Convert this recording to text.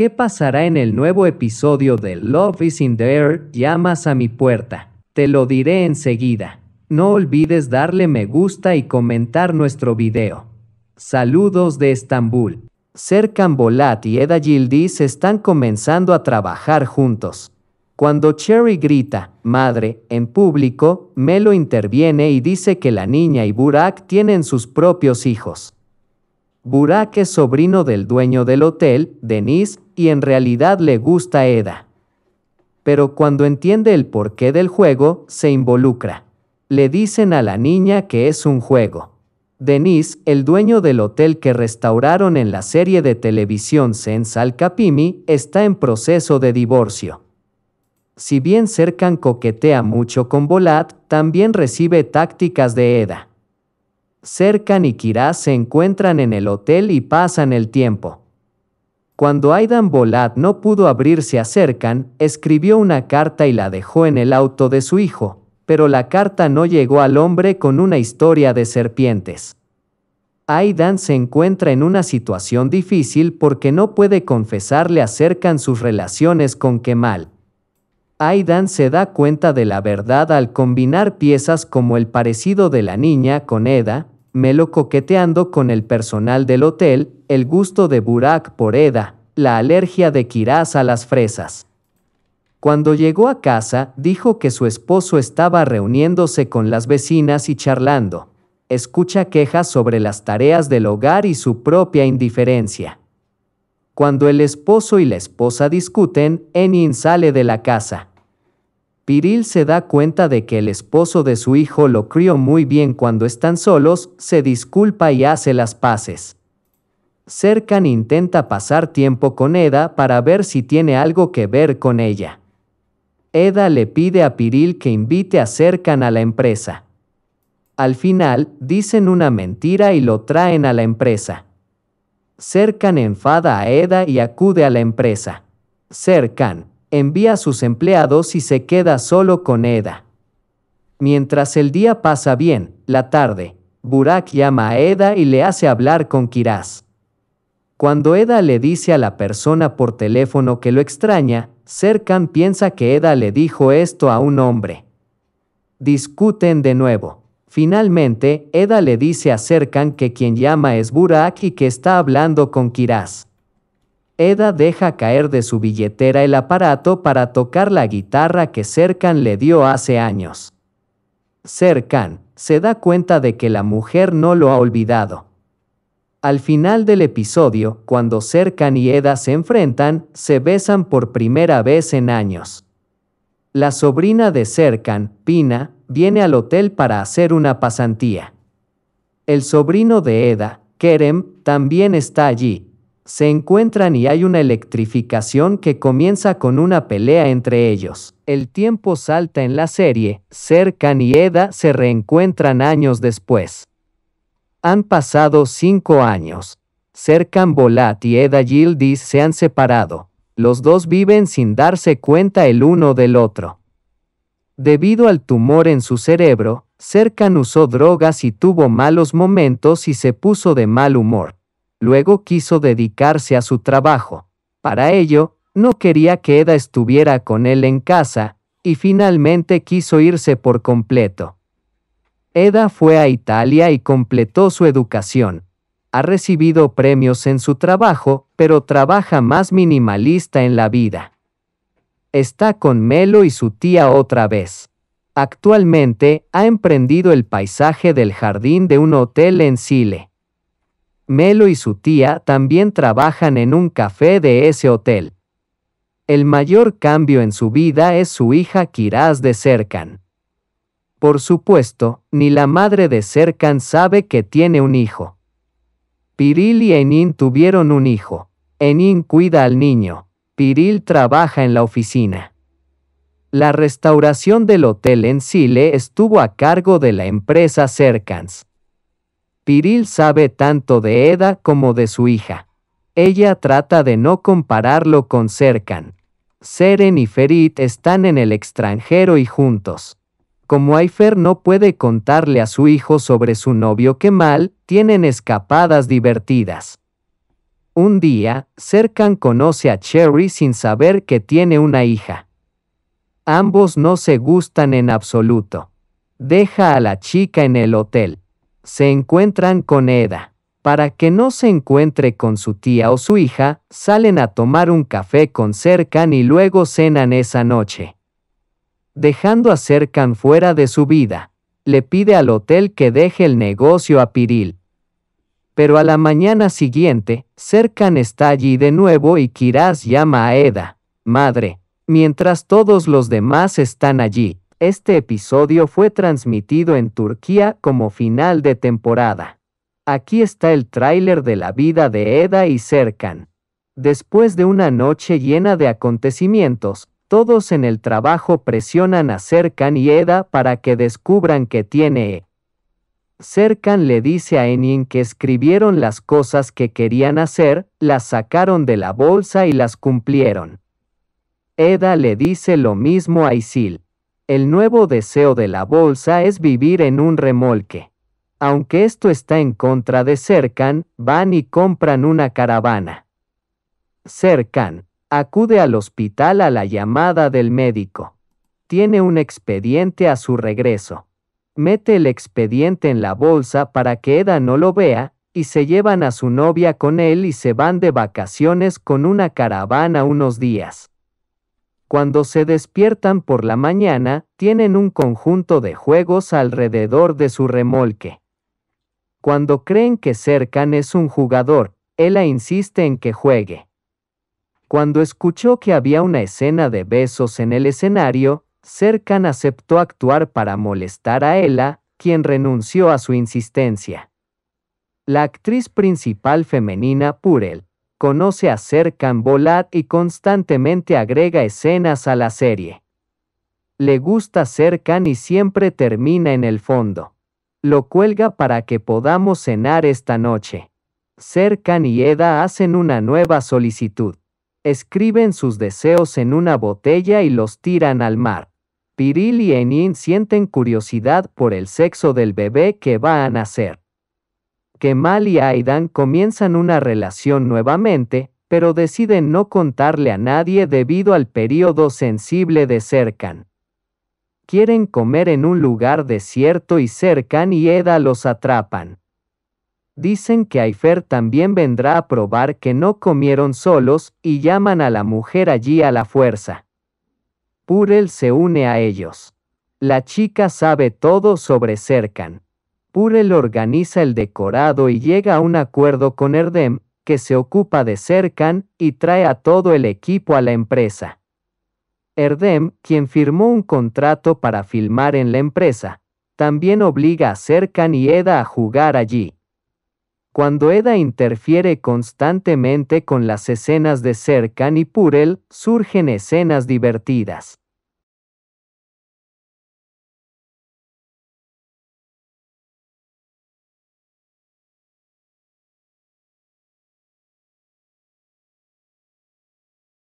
qué pasará en el nuevo episodio de Love is in the Air, llamas a mi puerta. Te lo diré enseguida. No olvides darle me gusta y comentar nuestro video. Saludos de Estambul. Serkan Bolat y Eda Yildiz están comenzando a trabajar juntos. Cuando Cherry grita, madre, en público, Melo interviene y dice que la niña y Burak tienen sus propios hijos. Burak es sobrino del dueño del hotel, Denise, y en realidad le gusta Eda. Pero cuando entiende el porqué del juego, se involucra. Le dicen a la niña que es un juego. Denise, el dueño del hotel que restauraron en la serie de televisión Sense al Capimi, está en proceso de divorcio. Si bien Cercan coquetea mucho con Volat, también recibe tácticas de Eda. Cercan y Kiraz se encuentran en el hotel y pasan el tiempo. Cuando Aidan Bolat no pudo abrirse a Cercan, escribió una carta y la dejó en el auto de su hijo, pero la carta no llegó al hombre con una historia de serpientes. Aidan se encuentra en una situación difícil porque no puede confesarle a Cercan sus relaciones con Kemal. Aidan se da cuenta de la verdad al combinar piezas como el parecido de la niña con Eda, Melo coqueteando con el personal del hotel, el gusto de Burak por Eda, la alergia de Kiraz a las fresas. Cuando llegó a casa, dijo que su esposo estaba reuniéndose con las vecinas y charlando. Escucha quejas sobre las tareas del hogar y su propia indiferencia. Cuando el esposo y la esposa discuten, Enin sale de la casa. Piril se da cuenta de que el esposo de su hijo lo crió muy bien cuando están solos, se disculpa y hace las paces. Cercan intenta pasar tiempo con Eda para ver si tiene algo que ver con ella. Eda le pide a Piril que invite a Cercan a la empresa. Al final, dicen una mentira y lo traen a la empresa. Cercan enfada a Eda y acude a la empresa. Cercan, envía a sus empleados y se queda solo con Eda. Mientras el día pasa bien, la tarde, Burak llama a Eda y le hace hablar con Kiraz. Cuando Eda le dice a la persona por teléfono que lo extraña, Serkan piensa que Eda le dijo esto a un hombre. Discuten de nuevo. Finalmente, Eda le dice a Serkan que quien llama es Burak y que está hablando con Kiraz. Eda deja caer de su billetera el aparato para tocar la guitarra que Serkan le dio hace años. Serkan se da cuenta de que la mujer no lo ha olvidado. Al final del episodio, cuando Serkan y Eda se enfrentan, se besan por primera vez en años. La sobrina de Serkan, Pina, viene al hotel para hacer una pasantía. El sobrino de Eda, Kerem, también está allí, se encuentran y hay una electrificación que comienza con una pelea entre ellos. El tiempo salta en la serie, Serkan y Eda se reencuentran años después. Han pasado cinco años. Serkan Bolat y Eda Gildis se han separado. Los dos viven sin darse cuenta el uno del otro. Debido al tumor en su cerebro, Serkan usó drogas y tuvo malos momentos y se puso de mal humor. Luego quiso dedicarse a su trabajo. Para ello, no quería que Eda estuviera con él en casa, y finalmente quiso irse por completo. Eda fue a Italia y completó su educación. Ha recibido premios en su trabajo, pero trabaja más minimalista en la vida. Está con Melo y su tía otra vez. Actualmente, ha emprendido el paisaje del jardín de un hotel en Chile. Melo y su tía también trabajan en un café de ese hotel. El mayor cambio en su vida es su hija Kiraz de Cercan. Por supuesto, ni la madre de Cercan sabe que tiene un hijo. Piril y Enin tuvieron un hijo. Enin cuida al niño. Piril trabaja en la oficina. La restauración del hotel en Sile estuvo a cargo de la empresa Cercans. Piril sabe tanto de Eda como de su hija. Ella trata de no compararlo con Serkan. Seren y Ferit están en el extranjero y juntos. Como Aifer no puede contarle a su hijo sobre su novio que mal, tienen escapadas divertidas. Un día, Serkan conoce a Cherry sin saber que tiene una hija. Ambos no se gustan en absoluto. Deja a la chica en el hotel se encuentran con Eda. Para que no se encuentre con su tía o su hija, salen a tomar un café con Serkan y luego cenan esa noche. Dejando a Serkan fuera de su vida, le pide al hotel que deje el negocio a Piril. Pero a la mañana siguiente, Serkan está allí de nuevo y Kiraz llama a Eda, madre, mientras todos los demás están allí. Este episodio fue transmitido en Turquía como final de temporada. Aquí está el tráiler de la vida de Eda y Serkan. Después de una noche llena de acontecimientos, todos en el trabajo presionan a Serkan y Eda para que descubran que tiene E. Serkan le dice a Enin que escribieron las cosas que querían hacer, las sacaron de la bolsa y las cumplieron. Eda le dice lo mismo a Isil. El nuevo deseo de la bolsa es vivir en un remolque. Aunque esto está en contra de Cercan, van y compran una caravana. Cercan, acude al hospital a la llamada del médico. Tiene un expediente a su regreso. Mete el expediente en la bolsa para que Eda no lo vea, y se llevan a su novia con él y se van de vacaciones con una caravana unos días. Cuando se despiertan por la mañana, tienen un conjunto de juegos alrededor de su remolque. Cuando creen que Cercan es un jugador, ella insiste en que juegue. Cuando escuchó que había una escena de besos en el escenario, Cercan aceptó actuar para molestar a ella, quien renunció a su insistencia. La actriz principal femenina Purel conoce a Serkan Bolat y constantemente agrega escenas a la serie. Le gusta Serkan y siempre termina en el fondo. Lo cuelga para que podamos cenar esta noche. Serkan y Eda hacen una nueva solicitud. Escriben sus deseos en una botella y los tiran al mar. Piril y Enin sienten curiosidad por el sexo del bebé que va a nacer. Mal y Aidan comienzan una relación nuevamente, pero deciden no contarle a nadie debido al período sensible de Serkan. Quieren comer en un lugar desierto y cercan y Eda los atrapan. Dicen que Aifer también vendrá a probar que no comieron solos y llaman a la mujer allí a la fuerza. Purel se une a ellos. La chica sabe todo sobre Serkan Purel organiza el decorado y llega a un acuerdo con Erdem, que se ocupa de Cercan, y trae a todo el equipo a la empresa. Erdem, quien firmó un contrato para filmar en la empresa, también obliga a Serkan y Eda a jugar allí. Cuando Eda interfiere constantemente con las escenas de Cercan y Purel, surgen escenas divertidas.